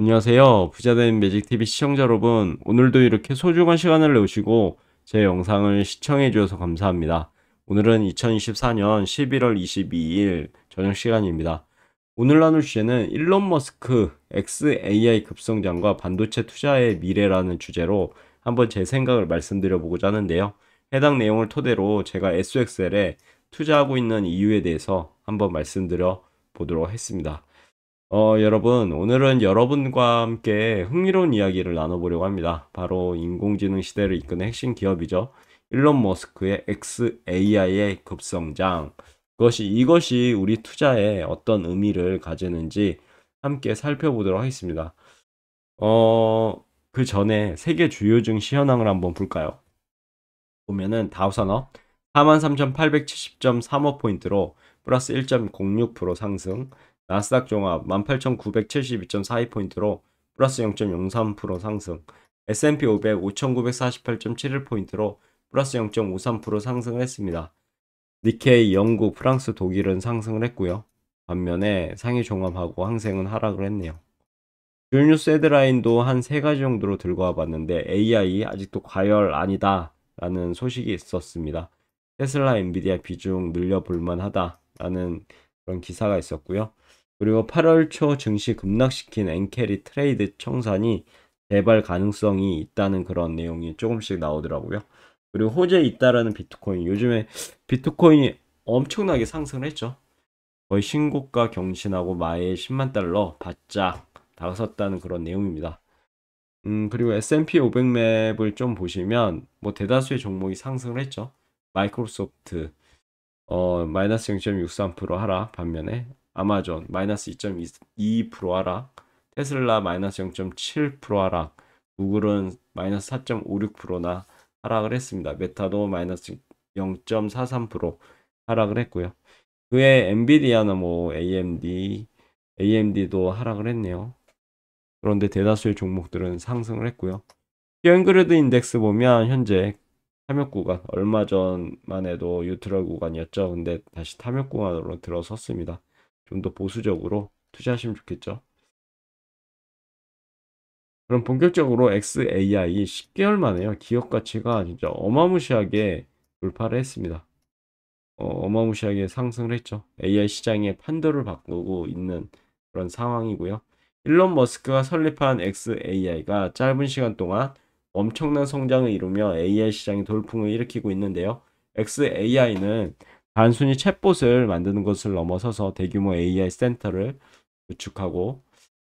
안녕하세요. 부자된 매직TV 시청자 여러분. 오늘도 이렇게 소중한 시간을 내시고 오제 영상을 시청해 주셔서 감사합니다. 오늘은 2024년 11월 22일 저녁 시간입니다. 오늘 나눌 주제는 일론 머스크 XAI 급성장과 반도체 투자의 미래라는 주제로 한번 제 생각을 말씀드려 보고자 하는데요. 해당 내용을 토대로 제가 SXL에 투자하고 있는 이유에 대해서 한번 말씀드려 보도록 했습니다. 어, 여러분, 오늘은 여러분과 함께 흥미로운 이야기를 나눠보려고 합니다. 바로 인공지능 시대를 이끄는 핵심 기업이죠. 일론 머스크의 XAI의 급성장. 그것이 이것이 우리 투자에 어떤 의미를 가지는지 함께 살펴보도록 하겠습니다. 어, 그 전에 세계 주요 증시 현황을 한번 볼까요? 보면은 다우 산업 43,870.35포인트로 플러스 1.06% 상승, 나스닥 종합 18,972.42포인트로 플러스 0.03% 상승, S&P 500 5,948.71포인트로 플러스 0.53% 상승했습니다. 니케이, 영국, 프랑스, 독일은 상승을 했고요. 반면에 상위 종합하고 항생은 하락을 했네요. 주요 뉴스 헤드라인도 한 세 가지 정도로 들고 와봤는데 AI 아직도 과열 아니다 라는 소식이 있었습니다. 테슬라 엔비디아 비중 늘려볼만 하다 라는 그런 기사가 있었고요. 그리고 8월 초 증시 급락시킨 엔캐리 트레이드 청산이 재발 가능성이 있다는 그런 내용이 조금씩 나오더라고요. 그리고 호재에 있다라는 비트코인. 요즘에 비트코인이 엄청나게 상승을 했죠. 거의 신고가 경신하고 마에 10만 달러 바짝 다가섰다는 그런 내용입니다. 음, 그리고 S&P 500맵을 좀 보시면 뭐 대다수의 종목이 상승을 했죠. 마이크로소프트 어, 마이너스 0.63% 하락 반면에 아마존 마이너스 2.2% 하락, 테슬라 마이너스 0.7% 하락, 구글은 마이너스 4.56%나 하락을 했습니다. 메타도 마이너스 0.43% 하락을 했고요. 그에 엔비디아나 뭐 AMD, AMD도 하락을 했네요. 그런데 대다수의 종목들은 상승을 했고요. 피어그레드 인덱스 보면 현재 탐욕 구간 얼마 전만 해도 유트럴 구간이었죠. 근데 다시 탐욕 구간으로 들어섰습니다. 좀더 보수적으로 투자하시면 좋겠죠. 그럼 본격적으로 XAI 10개월 만에요. 기업 가치가 진짜 어마무시하게 돌파를 했습니다. 어, 마무시하게 상승을 했죠. AI 시장의 판도를 바꾸고 있는 그런 상황이고요. 일론 머스크가 설립한 XAI가 짧은 시간 동안 엄청난 성장을 이루며 AI 시장의 돌풍을 일으키고 있는데요. XAI는 단순히 챗봇을 만드는 것을 넘어서서 대규모 AI 센터를 구축하고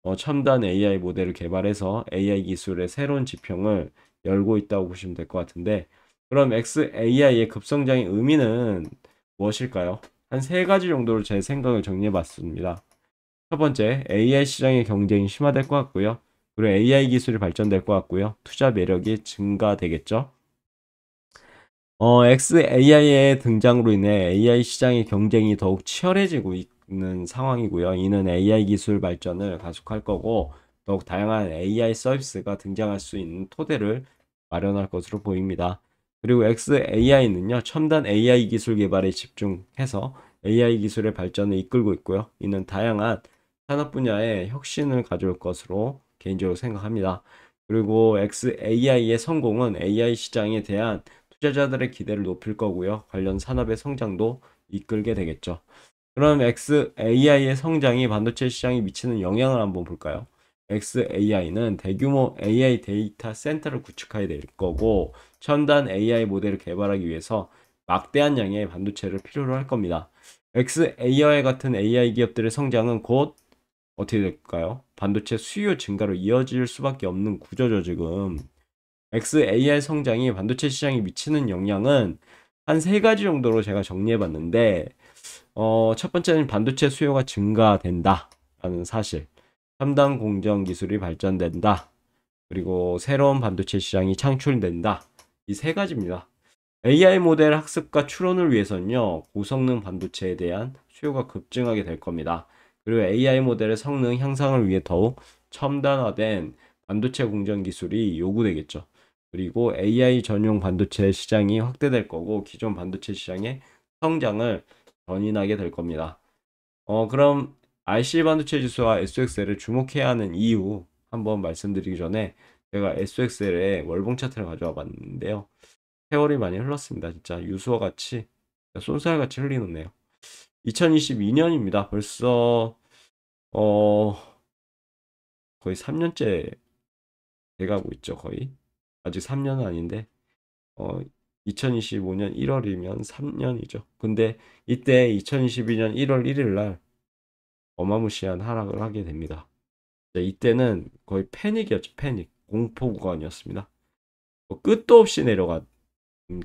어, 첨단 AI 모델을 개발해서 AI 기술의 새로운 지평을 열고 있다고 보시면 될 것 같은데 그럼 XAI의 급성장의 의미는 무엇일까요? 한 세 가지 정도로 제 생각을 정리해 봤습니다. 첫 번째, AI 시장의 경쟁이 심화될 것 같고요. 그리고 AI 기술이 발전될 것 같고요. 투자 매력이 증가되겠죠. 어, XAI의 등장으로 인해 AI 시장의 경쟁이 더욱 치열해지고 있는 상황이고요. 이는 AI 기술 발전을 가속할 거고 더욱 다양한 AI 서비스가 등장할 수 있는 토대를 마련할 것으로 보입니다. 그리고 XAI는요, 첨단 AI 기술 개발에 집중해서 AI 기술의 발전을 이끌고 있고요. 이는 다양한 산업 분야의 혁신을 가져올 것으로 개인적으로 생각합니다. 그리고 XAI의 성공은 AI 시장에 대한 투자자들의 기대를 높일 거고요. 관련 산업의 성장도 이끌게 되겠죠. 그럼 XAI의 성장이 반도체 시장에 미치는 영향을 한번 볼까요? XAI는 대규모 AI 데이터 센터를 구축하게 될 거고 첨단 AI 모델을 개발하기 위해서 막대한 양의 반도체를 필요로 할 겁니다. XAI 같은 AI 기업들의 성장은 곧 어떻게 될까요? 반도체 수요 증가로 이어질 수밖에 없는 구조죠, 지금. x a i 성장이 반도체 시장에 미치는 영향은 한 세 가지 정도로 제가 정리해 봤는데 어, 첫 번째는 반도체 수요가 증가된다라는 사실. 3단 공정 기술이 발전된다. 그리고 새로운 반도체 시장이 창출된다. 이 세 가지입니다. AI 모델 학습과 추론을 위해서는요, 고성능 반도체에 대한 수요가 급증하게 될 겁니다. 그리고 AI 모델의 성능 향상을 위해 더욱 첨단화된 반도체 공정 기술이 요구되겠죠. 그리고 AI 전용 반도체 시장이 확대될 거고 기존 반도체 시장의 성장을 견인하게 될 겁니다. 어, 그럼 RC 반도체 지수와 s x l 을 주목해야 하는 이유 한번 말씀드리기 전에 제가 s x l 의 월봉 차트를 가져와 봤는데요. 세월이 많이 흘렀습니다. 진짜 유수와 같이 쏜살 같이 흘리는네요. 2022년입니다. 벌써 어 거의 3년째 돼가고 있죠. 거의 아직 3년은 아닌데 어 2025년 1월이면 3년이죠. 근데 이때 2022년 1월 1일 날 어마무시한 하락을 하게 됩니다. 이때는 거의 패닉이었죠. 패닉. 공포 구간이었습니다. 뭐 끝도 없이 내려간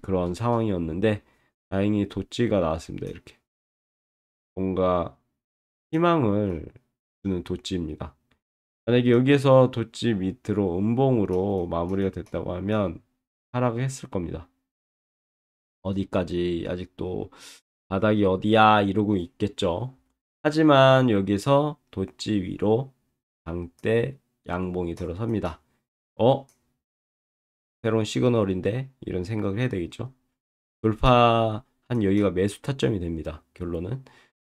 그런 상황이었는데 다행히 도찌가 나왔습니다. 이렇게. 뭔가 희망을 주는 도찌입니다. 만약에 여기에서 도치 밑으로 음봉으로 마무리가 됐다고 하면 하락했을 겁니다. 어디까지 아직도 바닥이 어디야 이러고 있겠죠. 하지만 여기서 도치 위로 장대 양봉이 들어섭니다. 어? 새로운 시그널인데 이런 생각을 해야 되겠죠. 돌파한 여기가 매수 타점이 됩니다. 결론은.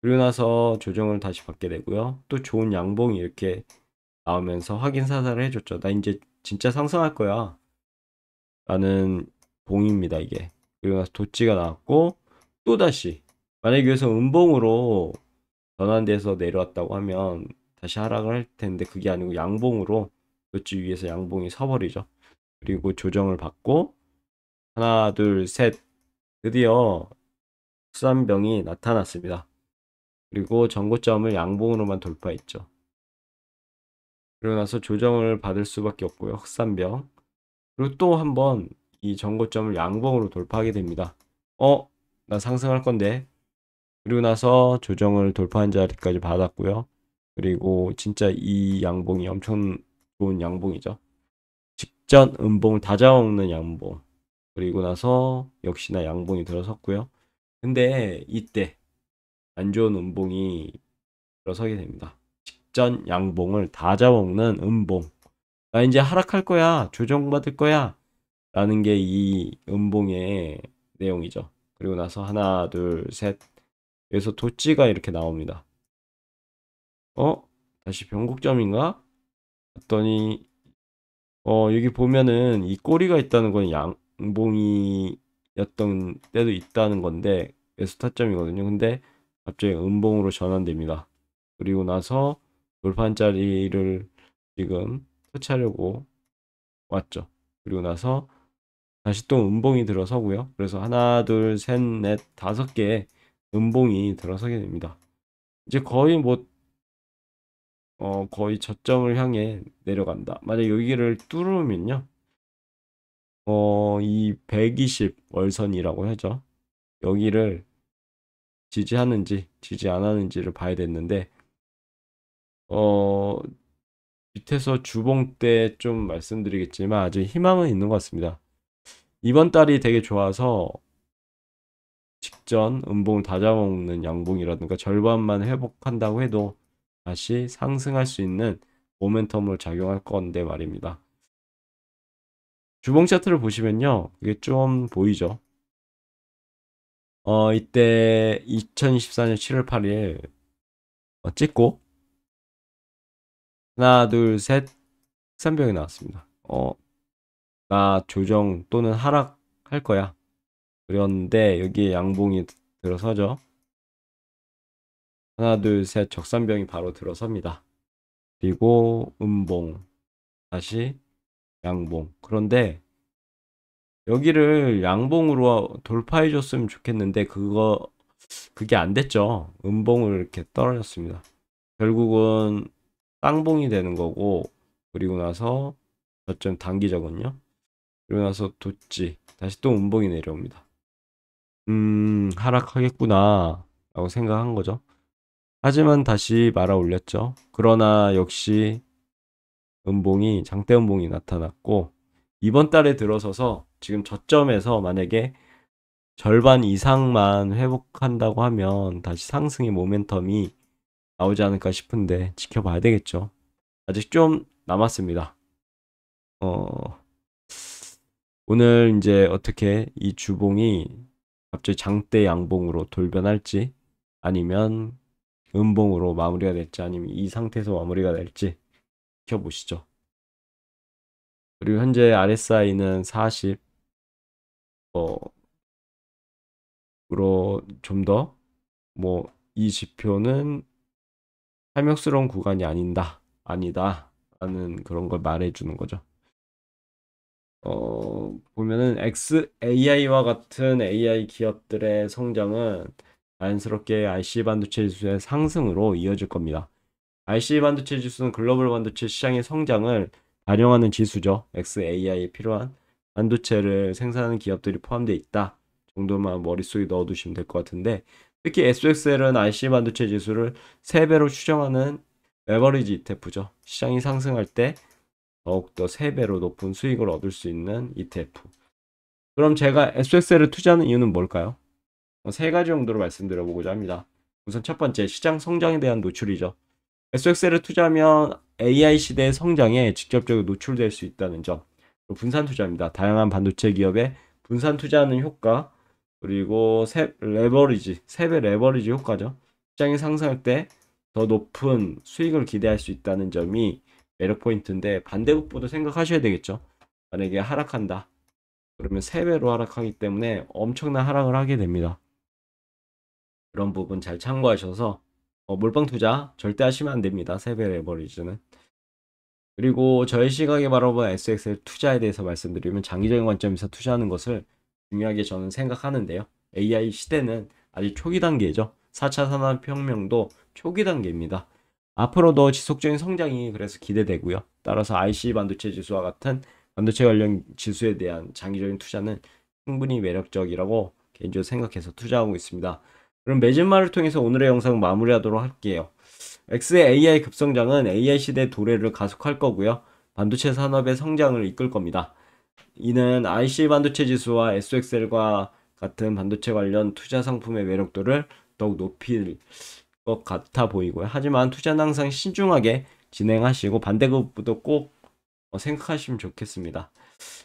그리고 나서 조정을 다시 받게 되고요. 또 좋은 양봉이 이렇게 나오면서 확인 사살을 해줬죠. 나 이제 진짜 상승할 거야. 라는 봉입니다, 이게. 그리고 나서 도치가 나왔고, 또다시. 만약에 여기서 음봉으로 전환돼서 내려왔다고 하면 다시 하락을 할 텐데, 그게 아니고 양봉으로 도치 위에서 양봉이 서버리죠. 그리고 조정을 받고, 하나, 둘, 셋. 드디어 수산병이 나타났습니다. 그리고 전고점을 양봉으로만 돌파했죠. 그러나서 조정을 받을 수밖에 없고요. 흑산병. 그리고 또 한번이 전고점을 양봉으로 돌파하게 됩니다. 어? 나 상승할 건데. 그리고 나서 조정을 돌파한 자리까지 받았고요. 그리고 진짜 이 양봉이 엄청 좋은 양봉이죠. 직전 음봉을 다 잡아먹는 양봉. 그리고 나서 역시나 양봉이 들어섰고요. 근데 이때 안 좋은 음봉이 들어서게 됩니다. 직전 양봉을 다 잡아먹는 음봉. 나 이제 하락할 거야. 조정받을 거야. 라는 게 이 음봉의 내용이죠. 그리고 나서 하나, 둘, 셋. 여기서 도찌가 이렇게 나옵니다. 어? 다시 변곡점인가? 봤더니, 어, 여기 보면은 이 꼬리가 있다는 건 양봉이였던 때도 있다는 건데, 그래서 타점이거든요. 근데 갑자기 음봉으로 전환됩니다. 그리고 나서 돌판자리를 지금 터치하려고 왔죠. 그리고 나서 다시 또 음봉이 들어서고요. 그래서 하나, 둘, 셋, 넷, 다섯 개의 음봉이 들어서게 됩니다. 이제 거의 뭐, 어, 거의 저점을 향해 내려간다. 만약 여기를 뚫으면요. 어, 이120 월선이라고 하죠. 여기를 지지하는지, 지지 안 하는지를 봐야 됐는데, 어, 밑에서 주봉 때 좀 말씀드리겠지만 아직 희망은 있는 것 같습니다. 이번 달이 되게 좋아서 직전 음봉 다 잡아먹는 양봉이라든가 절반만 회복한다고 해도 다시 상승할 수 있는 모멘텀을 작용할 건데 말입니다. 주봉 차트를 보시면요. 이게 좀 보이죠? 어, 이때 2 0 1 4년 7월 8일 찍고 하나 둘셋 3병이 나왔습니다 어 나 조정 또는 하락할 거야 그런데 여기에 양봉이 들어서죠 하나 둘 셋 적산병이 바로 들어섭니다 그리고 음봉 다시 양봉 그런데 여기를 양봉으로 돌파해 줬으면 좋겠는데 그거 그게 안 됐죠 음봉을 이렇게 떨어졌습니다 결국은 땅봉이 되는 거고 그리고 나서 저점 단기적은요 그리고 나서 도찌 다시 또운봉이 내려옵니다 음 하락하겠구나 라고 생각한 거죠 하지만 다시 말아 올렸죠 그러나 역시 음봉이 장대 음봉이 나타났고 이번 달에 들어서서 지금 저점에서 만약에 절반 이상만 회복한다고 하면 다시 상승의 모멘텀이 나오지 않을까 싶은데 지켜봐야 되겠죠. 아직 좀 남았습니다. 어, 오늘 이제 어떻게 이 주봉이 갑자기 장대 양봉으로 돌변할지 아니면 음봉으로 마무리가 될지 아니면 이 상태에서 마무리가 될지 지켜보시죠. 그리고 현재 RSI는 40 어, 으로 좀 더 뭐 이 지표는 탐욕스러운 구간이 아닌다, 아니다 라는 그런 걸 말해주는 거죠. 어, 보면은 XAI와 같은 AI 기업들의 성장은 자연스럽게 i c 반도체 지수의 상승으로 이어질 겁니다. i c 반도체 지수는 글로벌 반도체 시장의 성장을 반영하는 지수죠. XAI에 필요한 반도체를 생산하는 기업들이 포함되어 있다 정도만 머릿속에 넣어두시면 될 것 같은데 특히 SXL은 IC 반도체 지수를 3배로 추정하는 에버리지 ETF죠. 시장이 상승할 때 더욱더 3배로 높은 수익을 얻을 수 있는 ETF. 그럼 제가 SXL을 투자하는 이유는 뭘까요? 어, 세 가지 정도로 말씀드려보고자 합니다. 우선 첫 번째, 시장 성장에 대한 노출이죠. SXL을 투자하면 AI 시대의 성장에 직접적으로 노출될 수 있다는 점. 분산 투자입니다. 다양한 반도체 기업에 분산 투자하는 효과, 그리고 세, 레버리지, 세배 레버리지 효과죠. 시장이 상승할 때 더 높은 수익을 기대할 수 있다는 점이 매력 포인트인데 반대급부도 생각하셔야 되겠죠. 만약에 하락한다. 그러면 세배로 하락하기 때문에 엄청난 하락을 하게 됩니다. 그런 부분 잘 참고하셔서 어, 몰빵 투자 절대 하시면 안 됩니다. 세배 레버리지는. 그리고 저의 시각에 바라본 SXL 투자에 대해서 말씀드리면 장기적인 관점에서 투자하는 것을 중요하게 저는 생각하는데요. AI 시대는 아직 초기 단계죠. 4차 산업혁명도 초기 단계입니다. 앞으로도 지속적인 성장이 그래서 기대되고요. 따라서 IC 반도체 지수와 같은 반도체 관련 지수에 대한 장기적인 투자는 충분히 매력적이라고 개인적으로 생각해서 투자하고 있습니다. 그럼 매진말을 통해서 오늘의 영상 마무리하도록 할게요. X의 AI 급성장은 AI 시대 도래를 가속할 거고요. 반도체 산업의 성장을 이끌 겁니다. 이는 IC 반도체 지수와 SXL과 같은 반도체 관련 투자 상품의 매력도를 더욱 높일 것 같아 보이고요. 하지만 투자는 항상 신중하게 진행하시고 반대급부도 꼭 어, 생각하시면 좋겠습니다.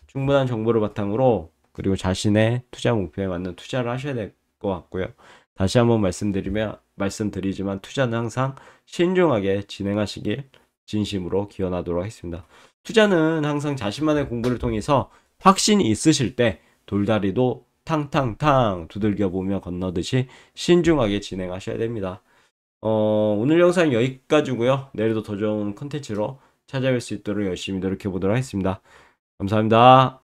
충분한 정보를 바탕으로 그리고 자신의 투자 목표에 맞는 투자를 하셔야 될 것 같고요. 다시 한번 말씀드리면 말씀드리지만 투자는 항상 신중하게 진행하시길 진심으로 기원하도록 하겠습니다. 투자는 항상 자신만의 공부를 통해서 확신이 있으실 때 돌다리도 탕탕탕 두들겨 보며 건너듯이 신중하게 진행하셔야 됩니다. 어, 오늘 영상 여기까지고요. 내일도 더 좋은 컨텐츠로 찾아뵐 수 있도록 열심히 노력해 보도록 하겠습니다. 감사합니다.